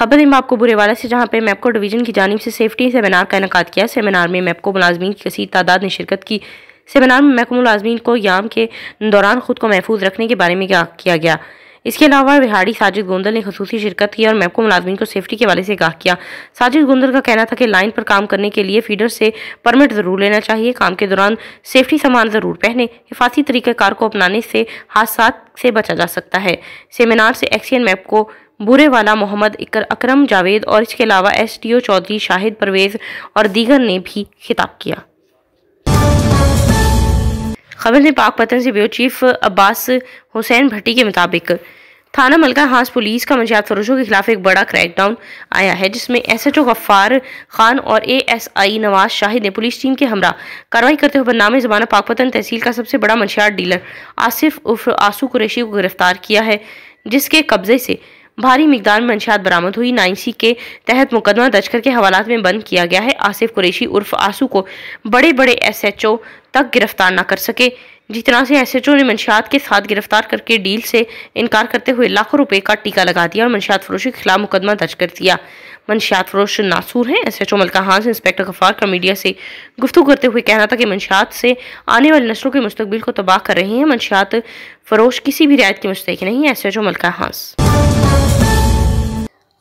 खबर है आपको बुरे वाले से जहाँ पर मैपको डिवीजन की जानब से सेफ्टी सेमिनार का इनका किया सेमिनार में मैपको मुलाजमी की कसी तादाद ने शिरकत की सेमिनार में महकूम मुलाजमी को याम के दौरान ख़ुद को महफूज रखने के बारे में क्या किया गया इसके अलावा बिहारी साजिद गोंदल ने खसूसी शिरकत की और महकूम मुलाजमी को सेफ्टी के हवाले से गाह किया साजिद गोंदल का कहना था कि लाइन पर काम करने के लिए फीडर से परमिट ज़रूर लेना चाहिए काम के दौरान सेफ्टी सामान ज़रूर पहने हिफाजी तरीक़ाकार को अपनाने से हादसा से बचा जा सकता है सेमिनार से एक्सीन मैप को बुरे वाला मोहम्मद इकर अकरम जावेद और इसके अलावा S T O Chaudhry Shahid Parvez और दीगर ने भी खिताब किया खबर ने पाक पतन से ब्यूरो चीफ अब्बास हुसैन भट्टी के मुताबिक थाना मलका हास पुलिस का मंजात फरोशों के खिलाफ एक बड़ा क्रैकडाउन आया है जिसमें S H O Ghaffar Khan और A S I Nawaz Shahid ने पुलिस टीम के हमरा कार्रवाई करते हुए बदनामे जमाना पाकपतन तहसील का सबसे बड़ा मंशियात डीलर आसिफ उर्फ आसू कुरैशी को गिरफ्तार किया है जिसके कब्जे से भारी मकदार मंशात बरामद हुई नाइनसी के तहत मुकदमा दर्ज करके हवालात में बंद किया गया है आसिफ कुरैशी उर्फ आंसू को बड़े बड़े ओ तक गिरफ्तार न कर सके जिस तरह से ओ ने मंशात के साथ गिरफ्तार करके डील से इनकार करते हुए लाखों रुपए का टीका लगा दिया और मंशात फरोशी के खिलाफ मुकदमा दर्ज कर दिया मंशात फरोश नासूर हैं एस एच ओ मलकाहान से इंस्पेक्टर गफार का मीडिया से गुफ्तू करते हुए कहना था कि मंशात से आने वाली नस्लों के मुस्तबिल को तबाह कर रहे हैं मंशात फरोश किसी भी रियायत की मुस्तक नहीं है एस एच ओ मलकाहांस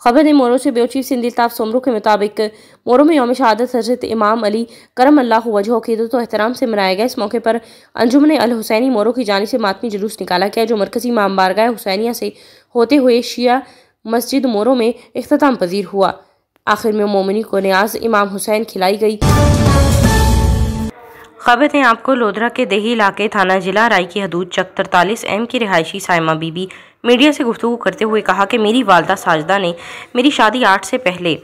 खबर ने मोरू से बेवचीफ सिंधी ताफ सोमरू के मुताबिक मोरू में योम शहादत हजरत इमाम अली करम अल्लाह वजह की तो एहतराम से मनाया गया इस मौके पर अंजुमन अल हुसैनी मोरू की जानी से मातमी जुलूस निकाला गया जो मरकज़ी इमाम बारगा हुसैनिया से होते हुए शिया मस्जिद मोरू में अख्ताम पजीर हुआ आखिर में मोमिनी को न्याज इमाम हुसैन खिलाई गई खबर है आपको लोधरा के दही इलाके थाना जिला राय की हदूद चक तरतालीस एम की रिहायशी साइमा बीबी मीडिया से गुफ्तु करते हुए कहा कि मेरी वालदा साजदा ने मेरी शादी आठ से पहले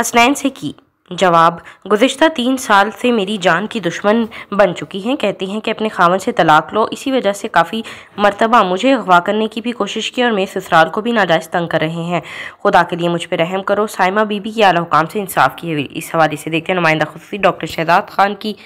हसनैन से की जवाब गुज्तर तीन साल से मेरी जान की दुश्मन बन चुकी हैं कहती हैं कि अपने खावन से तलाक लो इसी वजह से काफ़ी मरतबा मुझे अगवा करने की भी कोशिश की और मेरे ससुराल को भी नाजायज़ तंग कर रहे हैं खुदा के लिए मुझ पर रहम करो साइमा बीबी की आला हुकाम से इंसाफ की इस हवाले से देखते हैं नुमाइंदा खुशी डॉक्टर शहजाद खान की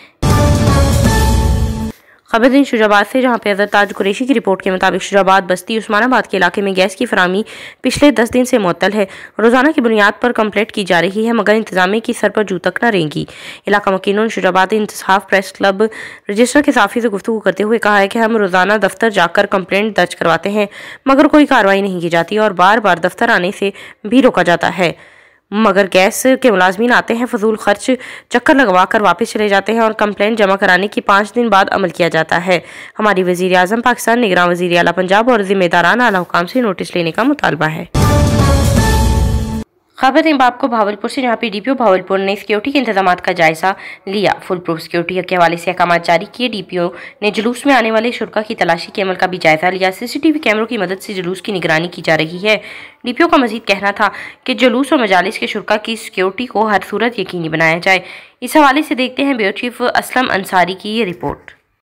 खबरदीन शुजाबाद से जहाँ पे हजरत ताज कुरेशी की रिपोर्ट के मुताबिक शुजाबाद बस्ती उस्मानाबाद के इलाके में गैस की फरहमी पिछले दस दिन से मअतल है रोजाना की बुनियाद पर कम्प्लेट की जा रही है मगर इंतजामी की सर पर जूतक न रहेंगी इलाका मकीनों ने शुजाबाद इंतसाफ प्रेस क्लब रजिस्टर के साफ़ी से गुफ्तु करते हुए कहा है कि हम रोज़ाना दफ्तर जाकर कम्प्लेंट दर्ज करवाते हैं मगर कोई कार्रवाई नहीं की जाती और बार बार दफ्तर आने से भी रोका जाता है मगर गैस के मुलाजमीन आते हैं फजूल खर्च चक्कर लगवा कर वापस चले जाते हैं और कंप्लेंट जमा कराने की पाँच दिन बाद अमल किया जाता है हमारी वजीर अजम पाकिस्तान निगरान वजीर अला पंजाब और जिम्मेदारान अला हुकाम से नोटिस लेने का मुतालबा है खबर है को भावलपुर से जहाँ पी ओ भावलपुर ने सिक्योरिटी के इंतजाम का जायजा लिया फुल प्रूफ सिक्योरिटी के हवाले से अहकाम जारी किए डीपीओ ने जुलूस में आने वाले शुरा की तलाशी के अमल का भी जायजा लिया सीसीटीवी कैमरों की मदद से जुलूस की निगरानी की जा रही है डीपीओ का मजीद कहना था कि जुलूस और मजालिस के शुरा की सिक्योरिटी को हर सूरत यकीनी बनाया जाए इस हवाले से देखते हैं ब्यूरो चीफ असलम अंसारी की ये रिपोर्ट